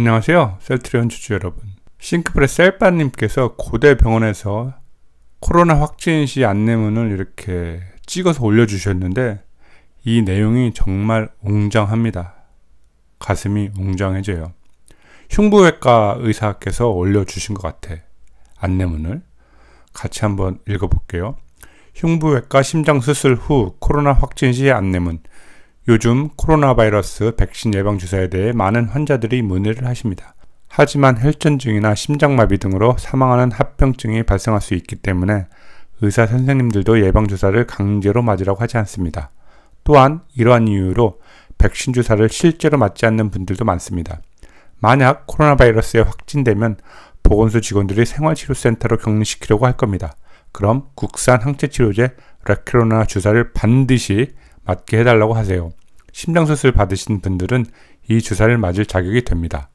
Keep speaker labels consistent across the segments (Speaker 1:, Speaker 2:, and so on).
Speaker 1: 안녕하세요. 셀트리온 주주 여러분. 싱크프의 셀빠님께서 고대 병원에서 코로나 확진 시 안내문을 이렇게 찍어서 올려주셨는데 이 내용이 정말 웅장합니다. 가슴이 웅장해져요. 흉부외과 의사께서 올려주신 것 같아. 안내문을 같이 한번 읽어볼게요. 흉부외과 심장수술 후 코로나 확진 시 안내문. 요즘 코로나 바이러스 백신 예방 주사에 대해 많은 환자들이 문의를 하십니다. 하지만 혈전증이나 심장마비 등으로 사망하는 합병증이 발생할 수 있기 때문에 의사 선생님들도 예방 주사를 강제로 맞으라고 하지 않습니다. 또한 이러한 이유로 백신 주사를 실제로 맞지 않는 분들도 많습니다. 만약 코로나 바이러스에 확진되면 보건소 직원들이 생활치료센터로 격리시키려고 할 겁니다. 그럼 국산 항체치료제 레크로나 주사를 반드시 맞게 해달라고 하세요. 심장수술 받으신 분들은 이 주사를 맞을 자격이 됩니다.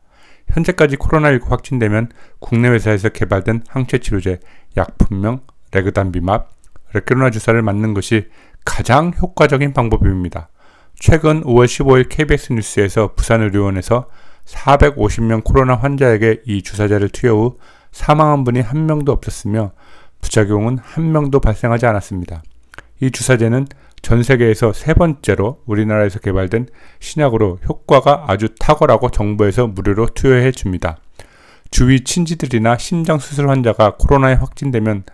Speaker 1: 현재까지 코로나19 확진되면 국내 회사에서 개발된 항체 치료제 약품명 레그단비맙, 레크로나 주사를 맞는 것이 가장 효과적인 방법입니다. 최근 5월 15일 KBS 뉴스에서 부산의료원에서 450명 코로나 환자에게 이 주사제를 투여 후 사망한 분이 한 명도 없었으며 부작용은 한 명도 발생하지 않았습니다. 이 주사제는 전 세계에서 세 번째로 우리나라에서 개발된 신약으로 효과가 아주 탁월하고 정부에서 무료로 투여해 줍니다. 주위 친지들이나 심장수술 환자가 코로나에 확진되면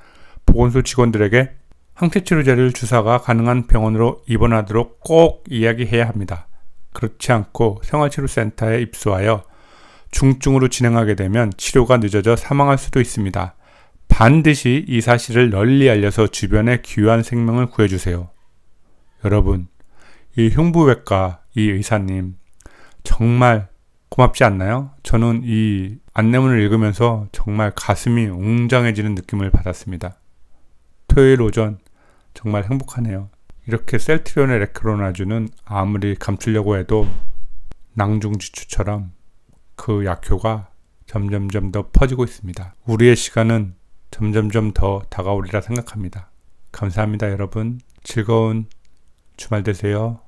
Speaker 1: 보건소 직원들에게 항체치료제를 주사가 가능한 병원으로 입원하도록 꼭 이야기해야 합니다. 그렇지 않고 생활치료센터에 입소하여 중증으로 진행하게 되면 치료가 늦어져 사망할 수도 있습니다. 반드시 이 사실을 널리 알려서 주변에 귀한 생명을 구해주세요. 여러분, 이 흉부외과 이 의사님 정말 고맙지 않나요? 저는 이 안내문을 읽으면서 정말 가슴이 웅장해지는 느낌을 받았습니다. 토요일 오전 정말 행복하네요. 이렇게 셀트리온의 레크로나주는 아무리 감추려고 해도 낭중지추처럼 그 약효가 점점점 더 퍼지고 있습니다. 우리의 시간은 점점점 더 다가오리라 생각합니다. 감사합니다, 여러분. 즐거운 주말 되세요.